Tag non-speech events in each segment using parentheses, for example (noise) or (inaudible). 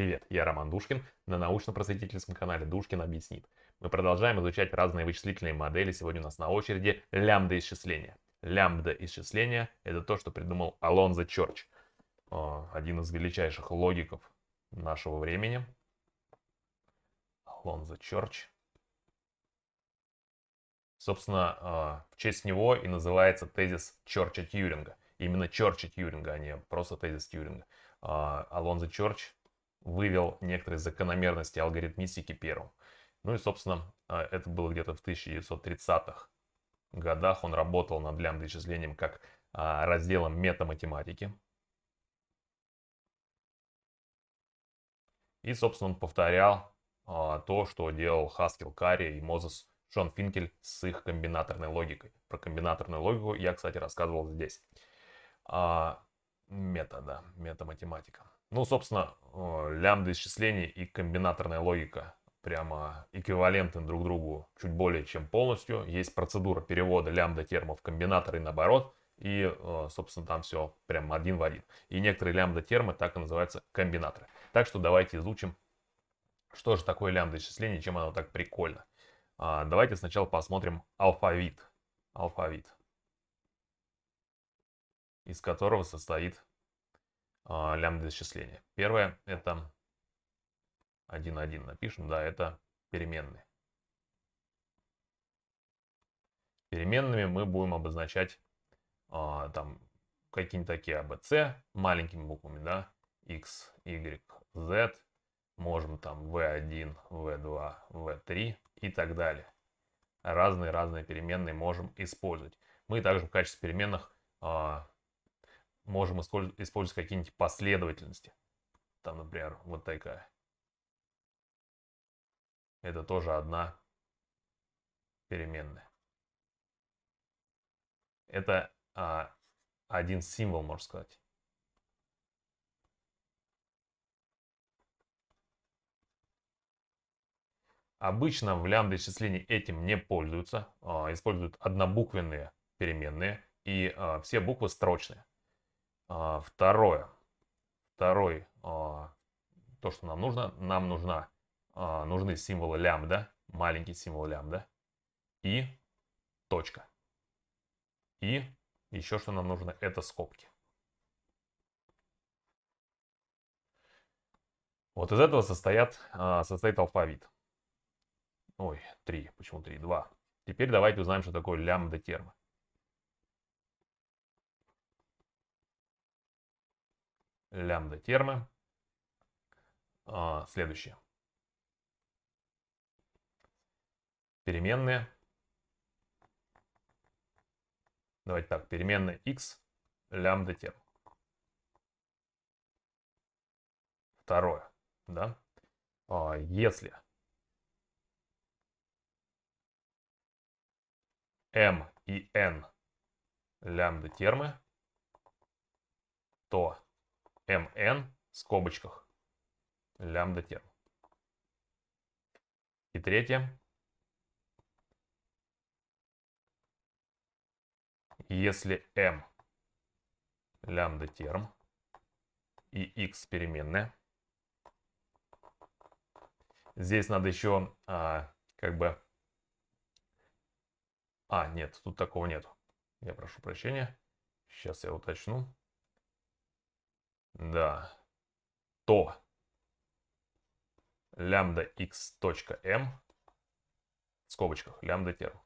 Привет, я Роман Душкин на научно-просветительском канале Душкин объяснит. Мы продолжаем изучать разные вычислительные модели. Сегодня у нас на очереди лямбда исчисления. Лямбда исчисления – это то, что придумал Алонзо Чорч, э, один из величайших логиков нашего времени. Алонзо Чорч. Собственно, э, в честь него и называется тезис Чорча Тьюринга. Именно Чорча Тьюринга, а не просто тезис Тьюринга. Э, Алонзо Чорч вывел некоторые закономерности алгоритмистики первым. Ну и, собственно, а, это было где-то в 1930-х годах. Он работал над лямбда-исчислением как а, разделом метаматематики. И, собственно, он повторял а, то, что делал Хаскил Карри и Мозес Шон Финкель с их комбинаторной логикой. Про комбинаторную логику я, кстати, рассказывал здесь. Метода, метаматематика. Ну, собственно, э, лямбда исчислений и комбинаторная логика прямо эквивалентны друг другу чуть более чем полностью. Есть процедура перевода лямбда термов в комбинатор и наоборот. И, э, собственно, там все прям один в один. И некоторые лямбда термы так и называются комбинаторы. Так что давайте изучим, что же такое лямбда исчисление, чем оно так прикольно. А, давайте сначала посмотрим алфавит. Алфавит. Из которого состоит а, лямбда исчисления. Первое это 1,1 напишем, да, это переменные. Переменными мы будем обозначать а, там какие-нибудь такие ABC а, маленькими буквами, да, X, Y, Z, можем там V1, V2, V3 и так далее. Разные-разные переменные можем использовать. Мы также в качестве переменных можем использовать какие-нибудь последовательности. Там, например, вот такая. Это тоже одна переменная. Это а, один символ, можно сказать. Обычно в лямбда исчислении этим не пользуются. А, используют однобуквенные переменные. И а, все буквы строчные. А, второе. Второй. А, то, что нам нужно. Нам нужна, а, нужны символы лямбда. Маленький символ лямбда. И точка. И еще что нам нужно, это скобки. Вот из этого состоят, состоит алфавит. Ой, 3. Почему 3? 2. Теперь давайте узнаем, что такое лямбда терма. лямбда термы. А, следующее. Переменные. Давайте так, переменная x, лямбда терм. Второе, да? А, если m и n лямбда термы, то mn в скобочках лямбда терм. И третье. Если m лямбда терм и x переменная. Здесь надо еще а, как бы... А, нет, тут такого нет. Я прошу прощения. Сейчас я уточню. Да. То лямбда x точка m эм. в скобочках лямбда терм.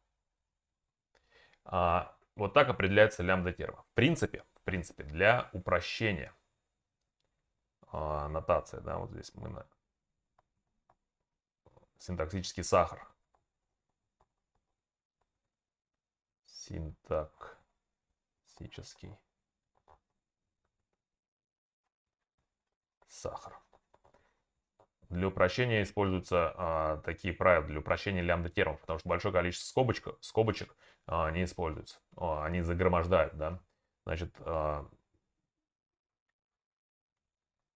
А, вот так определяется лямбда терма. В принципе, в принципе, для упрощения а, нотация, да, вот здесь мы на синтаксический сахар. Синтаксический сахар. Для упрощения используются а, такие правила, для упрощения лямбда термов, потому что большое количество скобочек, скобочек а, не используется, а, они загромождают, да. Значит, а,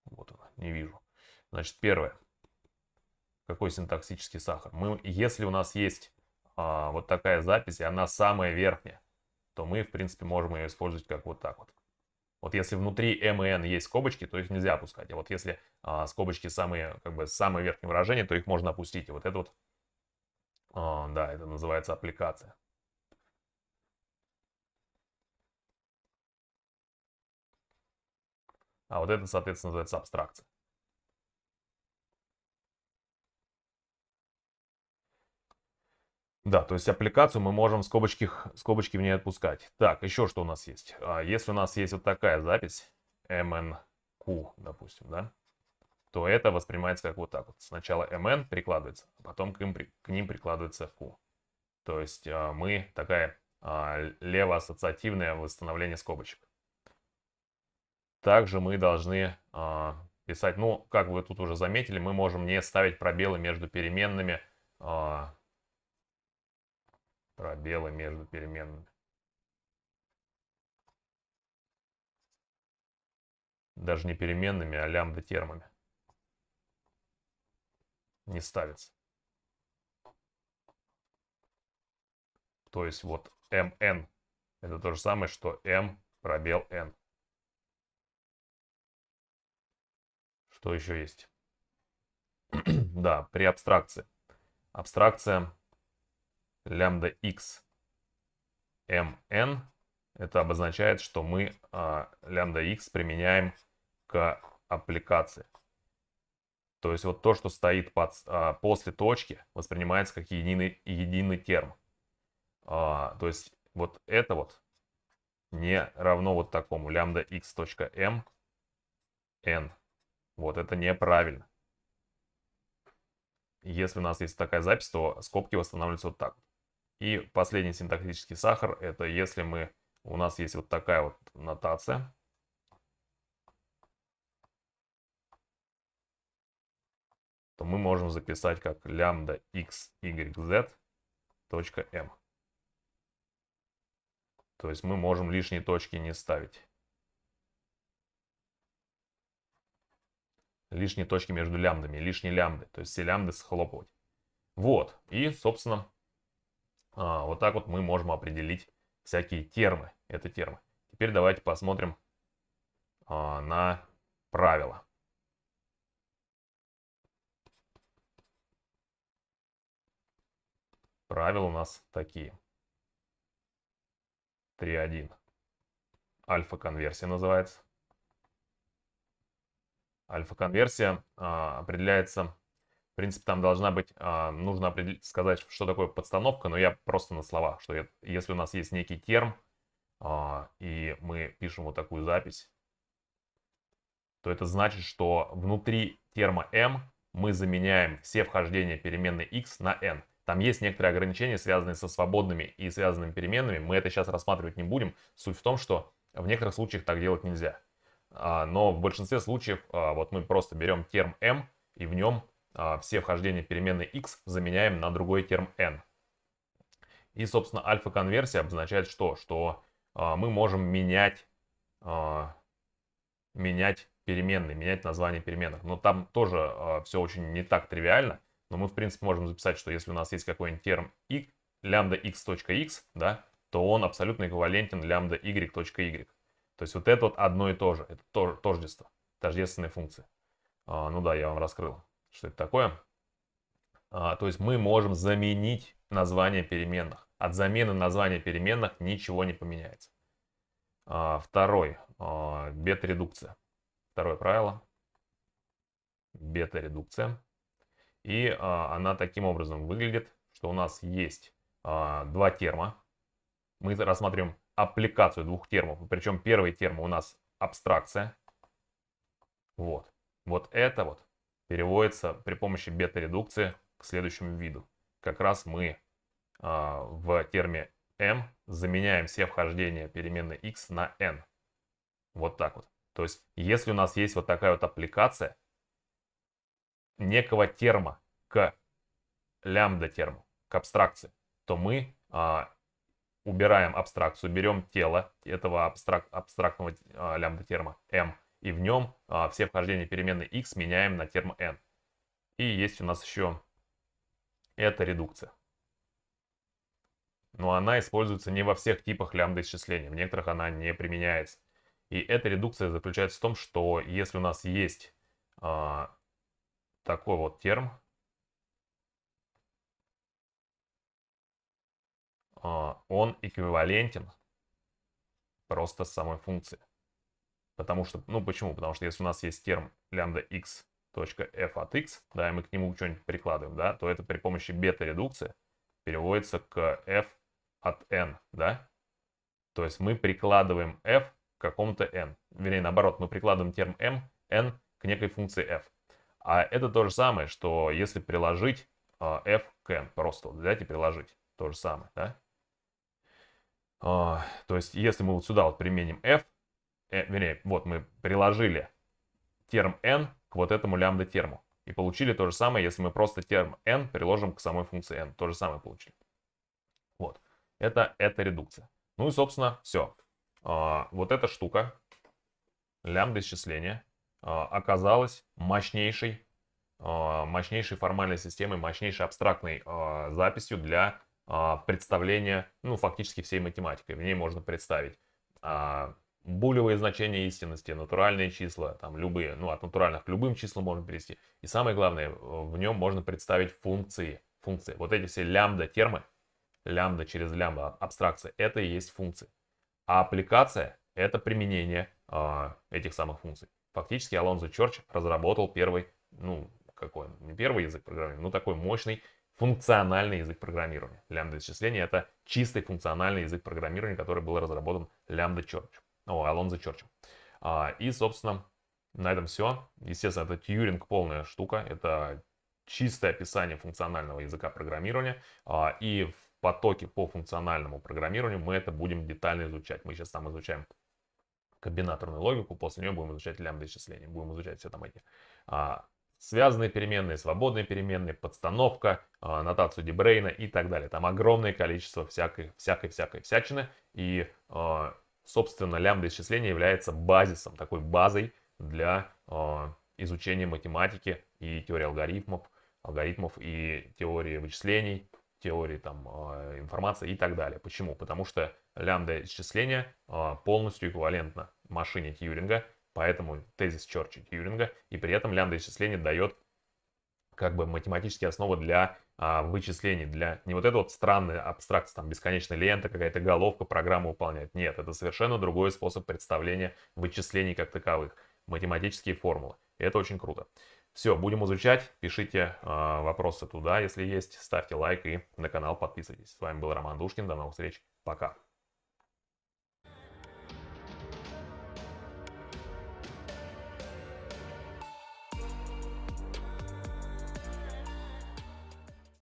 вот она, не вижу. Значит, первое. Какой синтаксический сахар? Мы, если у нас есть а, вот такая запись, и она самая верхняя, то мы, в принципе, можем ее использовать как вот так вот. Вот если внутри m и n есть скобочки, то их нельзя опускать. А вот если а, скобочки самые, как бы, самые верхние выражения, то их можно опустить. И вот это вот, а, да, это называется аппликация. А вот это, соответственно, называется абстракция. Да, то есть аппликацию мы можем скобочки, скобочки в ней отпускать. Так, еще что у нас есть? А, если у нас есть вот такая запись, mnq, допустим, да, то это воспринимается как вот так вот. Сначала mn прикладывается, а потом к, им, к ним прикладывается q. То есть а, мы такая а, левоассоциативное восстановление скобочек. Также мы должны писать, ну, как вы тут уже заметили, мы можем не ставить пробелы между переменными, пробелы между переменными. Даже не переменными, а лямбда термами. Не ставится. То есть вот mn это то же самое, что m пробел n. Что еще есть? (clears throat) да, при абстракции. Абстракция лямбда x mn. Это обозначает, что мы а, лямбда x применяем к аппликации. То есть вот то, что стоит под, а, после точки, воспринимается как единый, единый терм. А, то есть вот это вот не равно вот такому лямбда x.m n. Вот это неправильно. Если у нас есть такая запись, то скобки восстанавливаются вот так вот. И последний синтаксический сахар, это если мы, у нас есть вот такая вот нотация. то мы можем записать как лямбда x, y, z, точка m. То есть мы можем лишние точки не ставить. Лишние точки между лямбдами, лишние лямбды. То есть все лямбды схлопывать. Вот. И, собственно, а, вот так вот мы можем определить всякие термы. Это термы. Теперь давайте посмотрим а, на правила. Правила у нас такие. 3.1. Альфа-конверсия называется. Альфа-конверсия а, определяется принципе, там должна быть, э, нужно сказать, что такое подстановка, но я просто на слова, что если у нас есть некий терм, а, и мы пишем вот такую запись, то это значит, что внутри терма m мы заменяем все вхождения переменной x на n. Там есть некоторые ограничения, связанные со свободными и связанными переменными. Мы это сейчас рассматривать не будем. Суть в том, что в некоторых случаях так делать нельзя. А, но в большинстве случаев вот мы просто берем терм m и в нем а, все вхождения переменной x заменяем на другой терм n. И, собственно, альфа-конверсия обозначает что? Что а, мы можем менять, а, менять переменные, менять название переменных. Но там тоже все очень не так тривиально. Но мы, в принципе, можем записать, что если у нас есть какой-нибудь терм и, лямбда x.x, да, то он абсолютно эквивалентен лямбда y.y. То есть вот это вот одно и то же, это тождество, тождественные функции. Ну да, я вам раскрыл. Что это такое? А, то есть мы можем заменить название переменных. От замены названия переменных ничего не поменяется. А, второй. А, бета-редукция. Второе правило. Бета-редукция. И а, она таким образом выглядит, что у нас есть а, два терма. Мы рассматриваем аппликацию двух термов. Причем первый терм у нас абстракция. Вот. Вот это вот переводится при помощи бета-редукции к следующему виду. Как раз мы а, в терме m заменяем все вхождения переменной x на n. Вот так вот. То есть, если у нас есть вот такая вот аппликация некого терма к лямбда терму, к абстракции, то мы а, убираем абстракцию, берем тело этого абстрак, абстрактного а, лямбда терма m и в нем а, все вхождения переменной x меняем на терм n. И есть у нас еще эта редукция. Но она используется не во всех типах лямбда исчисления, в некоторых она не применяется. И эта редукция заключается в том, что если у нас есть а, такой вот терм, а, он эквивалентен просто самой функции. Потому что, ну почему? Потому что если у нас есть терм лямбда x f от x, да, и мы к нему что-нибудь прикладываем, да, то это при помощи бета-редукции переводится к f от n, да. То есть мы прикладываем f к какому-то n. Вернее, наоборот, мы прикладываем терм m, n к некой функции f. А это то же самое, что если приложить а, f к n, просто вот взять и приложить, то же самое, да. А, то есть если мы вот сюда вот применим f, Э, вернее, вот мы приложили терм n к вот этому лямбда терму. И получили то же самое, если мы просто терм n приложим к самой функции n. То же самое получили. Вот. Это, это редукция. Ну и, собственно, все. А, вот эта штука, лямбда исчисления, а, оказалась мощнейшей, а, мощнейшей формальной системой, мощнейшей абстрактной а, записью для а, представления, ну, фактически всей математикой. В ней можно представить а, булевые значения истинности, натуральные числа, там любые, ну от натуральных к любым числам можно перевести. И самое главное, э, в нем можно представить функции. Функции. Вот эти все лямбда-термы, лямбда через лямбда, а, абстракция, это и есть функции. А аппликация – это применение э, этих самых функций. Фактически Алонзо Чорч разработал первый, ну, какой не первый язык программирования, но такой мощный функциональный язык программирования. Лямбда-исчисление – это чистый функциональный язык программирования, который был разработан Лямбда Чорчем. О, Алонзо Черчилл. А, и, собственно, на этом все. Естественно, это Тьюринг полная штука. Это чистое описание функционального языка программирования. А, и в потоке по функциональному программированию мы это будем детально изучать. Мы сейчас там изучаем комбинаторную логику, после нее будем изучать лямбда исчисления, будем изучать все там эти а, связанные переменные, свободные переменные, подстановка, а, нотацию дебрейна и так далее. Там огромное количество всякой, всякой, всякой всячины. И а, Собственно, лямбда исчисления является базисом, такой базой для э, изучения математики и теории алгоритмов, алгоритмов и теории вычислений, теории там, э, информации и так далее. Почему? Потому что лямбда исчисления э, полностью эквивалентна машине Тьюринга, поэтому тезис Чорча Тьюринга, и при этом лямбда исчисления дает как бы математические основы для а, вычислений для не вот это вот странная абстракция, там бесконечная лента, какая-то головка программа выполняет. Нет, это совершенно другой способ представления вычислений как таковых, математические формулы. И это очень круто. Все, будем изучать. Пишите э, вопросы туда, если есть. Ставьте лайк и на канал подписывайтесь. С вами был Роман Душкин. До новых встреч. Пока.